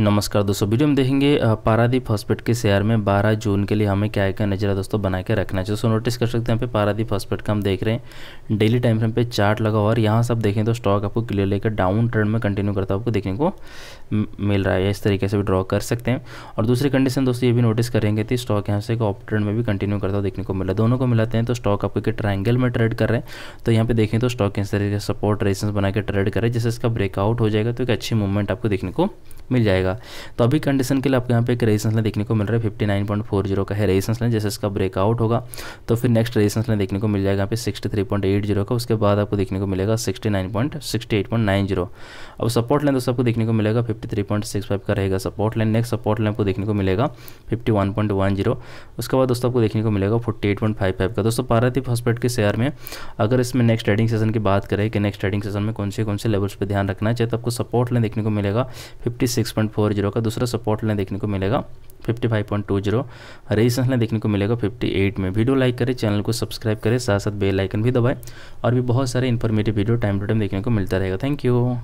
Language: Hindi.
नमस्कार दोस्तों वीडियो में देखेंगे पारादीप हॉस्पिटल के शेयर में 12 जून के लिए हमें क्या क्या नजरा दोस्तों बना के रखना है दोस्तों नोटिस कर सकते हैं यहाँ पे पारादीप हॉस्पिटल का हम देख रहे हैं डेली टाइम फ्रेम पे चार्ट लगा हुआ और यहाँ सब देखें तो स्टॉक आपको क्लियर लेकर डाउन ट्रेंड में कंटिन्यू करता आपको देखने को मिल रहा है इस तरीके से भी ड्रॉ कर सकते हैं और दूसरी कंडीशन दोस्तों ये भी नोटिस करेंगे कि स्टॉक यहाँ से ऑप ट्रेंड में भी कंटिन्यू करता हुआ देखने को मिला दोनों को मिलाते हैं तो स्टॉक आपको एक ट्राइंगल में ट्रेड कर रहे हैं तो यहाँ पे देखें तो स्टॉक इस तरीके से सपोर्ट रेजिस्टेंस बना के ट्रेड करें जैसे इसका ब्रेकआउट हो जाएगा तो एक अच्छी मूवमेंट आपको देखने को मिल जाएगा जाएगा तो अभी कंडीशन के लिए आपको यहाँ पे एक रेजिस्टेंस लाइन देखने को मिल रहा है fifty nine point four zero का है रेजिस्टेंस लाइन जैसे इसका ब्रेकआउट होगा तो फिर नेक्स्ट रेजिस्टेंस लाइन देखने को मिल जाएगा यहाँ पे sixty three point eight zero का उसके बाद आपको देखने को मिलेगा sixty nine point sixty eight point nine zero अब सपोर्ट लाइन दोस्तों आपको देखने को मिलेगा fifty three point six five का रहेगा support line next support line आपको देखने को मिलेगा fifty one point one zero उसके बाद दोस्तों आपको देखने को मिलेगा forty eight point five five का दोस्तों पारादीप हॉस्पिटल के शेयर में अगर इसमें नेक्स्ट ट्रेडिंग सेशन की बात करें कि नेक्स्ट ट्रेडिंग सेशन में कौन से कौन से लेवल्स पर ध्यान रखना चाहिए तो आपको सपोर्ट लाइन देखने को मिलेगा फिफ्टी 55.40 का दूसरा सपोर्ट लाइन देखने को मिलेगा 55.20 रेजिस्टेंस लाइन देखने को मिलेगा 58 में वीडियो लाइक करें चैनल को सब्सक्राइब करें साथ साथ बेल आइकन भी दबाएं और भी बहुत सारे informative video time to time देखने को मिलता रहेगा थैंक यू